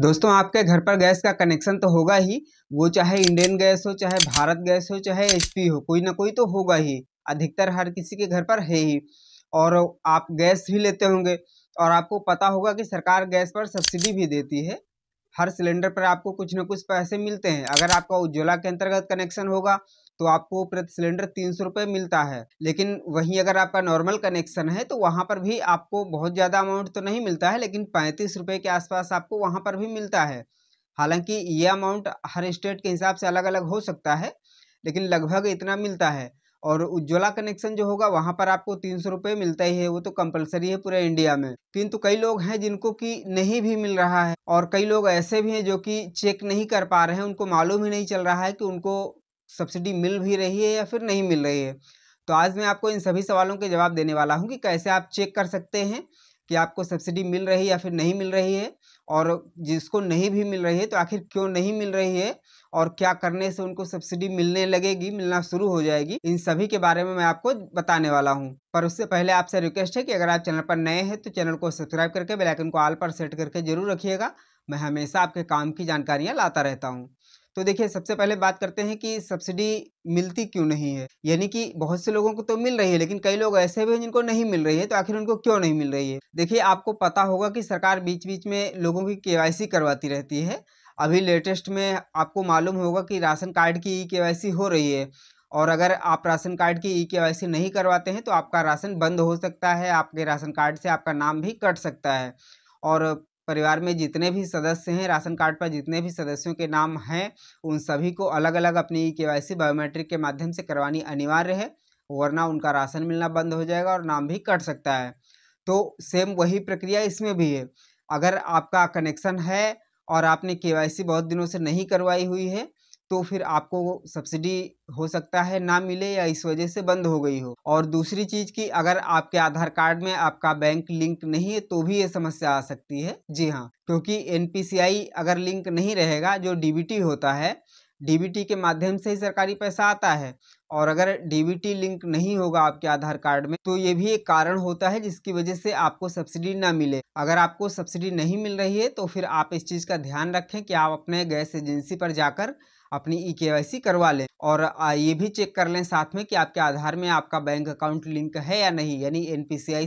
दोस्तों आपके घर पर गैस का कनेक्शन तो होगा ही वो चाहे इंडियन गैस हो चाहे भारत गैस हो चाहे एच हो कोई ना कोई तो होगा ही अधिकतर हर किसी के घर पर है ही और आप गैस भी लेते होंगे और आपको पता होगा कि सरकार गैस पर सब्सिडी भी देती है हर सिलेंडर पर आपको कुछ ना कुछ पैसे मिलते हैं अगर आपका उज्ज्वला के अंतर्गत कनेक्शन होगा तो आपको प्रति सिलेंडर तीन सौ रुपये मिलता है लेकिन वहीं अगर आपका नॉर्मल कनेक्शन है तो वहाँ पर भी आपको बहुत ज़्यादा अमाउंट तो नहीं मिलता है लेकिन पैंतीस रुपये के आसपास आपको वहाँ पर भी मिलता है हालांकि ये अमाउंट हर स्टेट के हिसाब से अलग अलग हो सकता है लेकिन लगभग इतना मिलता है और उज्ज्वला कनेक्शन जो होगा वहाँ पर आपको तीन सौ रुपये मिलता ही है वो तो कंपलसरी है पूरे इंडिया में किंतु कई लोग हैं जिनको कि नहीं भी मिल रहा है और कई लोग ऐसे भी हैं जो कि चेक नहीं कर पा रहे हैं उनको मालूम ही नहीं चल रहा है कि उनको सब्सिडी मिल भी रही है या फिर नहीं मिल रही है तो आज मैं आपको इन सभी सवालों के जवाब देने वाला हूँ कि कैसे आप चेक कर सकते हैं कि आपको सब्सिडी मिल रही है या फिर नहीं मिल रही है और जिसको नहीं भी मिल रही है तो आखिर क्यों नहीं मिल रही है और क्या करने से उनको सब्सिडी मिलने लगेगी मिलना शुरू हो जाएगी इन सभी के बारे में मैं आपको बताने वाला हूँ पर उससे पहले आपसे रिक्वेस्ट है कि अगर आप चैनल पर नए हैं तो चैनल को सब्सक्राइब करके बेलाइकन को आल पर सेट करके जरूर रखिएगा मैं हमेशा आपके काम की जानकारियाँ लाता रहता हूँ तो देखिए सबसे पहले बात करते हैं कि सब्सिडी मिलती क्यों नहीं है यानी कि बहुत से लोगों को तो मिल रही है लेकिन कई लोग ऐसे भी हैं जिनको नहीं मिल रही है तो आखिर उनको क्यों नहीं मिल रही है देखिए आपको पता होगा कि सरकार बीच बीच में लोगों की के करवाती रहती है अभी लेटेस्ट में आपको मालूम होगा कि राशन कार्ड की ई के हो रही है और अगर आप राशन कार्ड की ई के नहीं करवाते हैं तो आपका राशन बंद हो सकता है आपके राशन कार्ड से आपका नाम भी कट सकता है और परिवार में जितने भी सदस्य हैं राशन कार्ड पर जितने भी सदस्यों के नाम हैं उन सभी को अलग अलग अपनी के वाई बायोमेट्रिक के माध्यम से करवानी अनिवार्य है वरना उनका राशन मिलना बंद हो जाएगा और नाम भी कट सकता है तो सेम वही प्रक्रिया इसमें भी है अगर आपका कनेक्शन है और आपने के बहुत दिनों से नहीं करवाई हुई है तो फिर आपको सब्सिडी हो सकता है ना मिले या इस वजह से बंद हो गई हो और दूसरी चीज़ की अगर आपके आधार कार्ड में आपका बैंक लिंक नहीं है तो भी ये समस्या आ सकती है जी हाँ क्योंकि एन अगर लिंक नहीं रहेगा जो डीबीटी होता है डीबीटी के माध्यम से ही सरकारी पैसा आता है और अगर डीबीटी लिंक नहीं होगा आपके आधार कार्ड में तो ये भी एक कारण होता है जिसकी वजह से आपको सब्सिडी ना मिले अगर आपको सब्सिडी नहीं मिल रही है तो फिर आप इस चीज़ का ध्यान रखें कि आप अपने गैस एजेंसी पर जाकर अपनी ई e के करवा लें और ये भी चेक कर लें साथ में कि आपके आधार में आपका बैंक अकाउंट लिंक है या नहीं यानी एन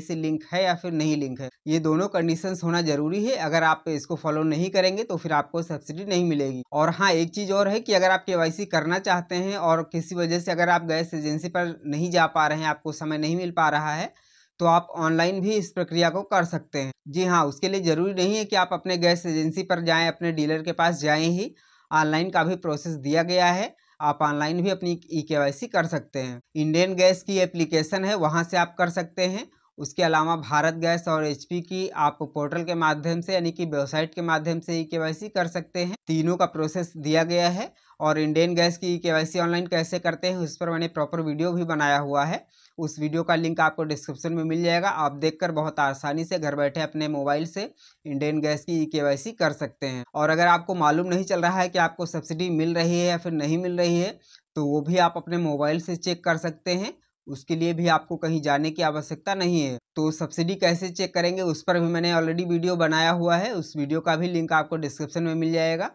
से लिंक है या फिर नहीं लिंक है ये दोनों कंडीशन होना जरूरी है अगर आप इसको फॉलो नहीं करेंगे तो फिर आपको सब्सिडी नहीं मिलेगी और हाँ एक चीज़ और है कि अगर आप के करना चाहते हैं और किसी वजह से अगर अगर आप गैस एजेंसी पर नहीं जा पा रहे हैं आपको समय नहीं मिल पा रहा है तो आप ऑनलाइन भी इस प्रक्रिया को कर सकते हैं जी हाँ उसके लिए ज़रूरी नहीं है कि आप अपने गैस एजेंसी पर जाएं अपने डीलर के पास जाएं ही ऑनलाइन का भी प्रोसेस दिया गया है आप ऑनलाइन भी अपनी ई के कर सकते हैं इंडियन गैस की एप्लीकेशन है वहाँ से आप कर सकते हैं उसके अलावा भारत गैस और एचपी की आप पोर्टल के माध्यम से यानी कि वेबसाइट के माध्यम से ई के कर सकते हैं तीनों का प्रोसेस दिया गया है और इंडियन गैस की ई के ऑनलाइन कैसे करते हैं उस पर मैंने प्रॉपर वीडियो भी बनाया हुआ है उस वीडियो का लिंक आपको डिस्क्रिप्शन में मिल जाएगा आप देखकर बहुत आसानी से घर बैठे अपने मोबाइल से इंडियन गैस की ई के कर सकते हैं और अगर आपको मालूम नहीं चल रहा है कि आपको सब्सिडी मिल रही है या फिर नहीं मिल रही है तो वो भी आप अपने मोबाइल से चेक कर सकते हैं उसके लिए भी आपको कहीं जाने की आवश्यकता नहीं है तो सब्सिडी कैसे चेक करेंगे उस पर भी मैंने ऑलरेडी वीडियो बनाया हुआ है उस वीडियो का भी लिंक आपको डिस्क्रिप्शन में मिल जाएगा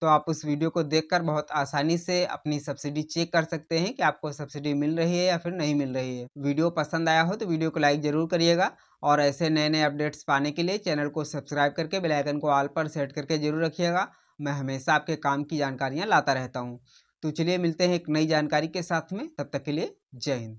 तो आप उस वीडियो को देखकर बहुत आसानी से अपनी सब्सिडी चेक कर सकते हैं कि आपको सब्सिडी मिल रही है या फिर नहीं मिल रही है वीडियो पसंद आया हो तो वीडियो को लाइक ज़रूर करिएगा और ऐसे नए नए अपडेट्स पाने के लिए चैनल को सब्सक्राइब करके बेल आइकन को ऑल पर सेट करके ज़रूर रखिएगा मैं हमेशा आपके काम की जानकारियाँ लाता रहता हूँ तो चलिए मिलते हैं एक नई जानकारी के साथ में तब तक के लिए जय हिंद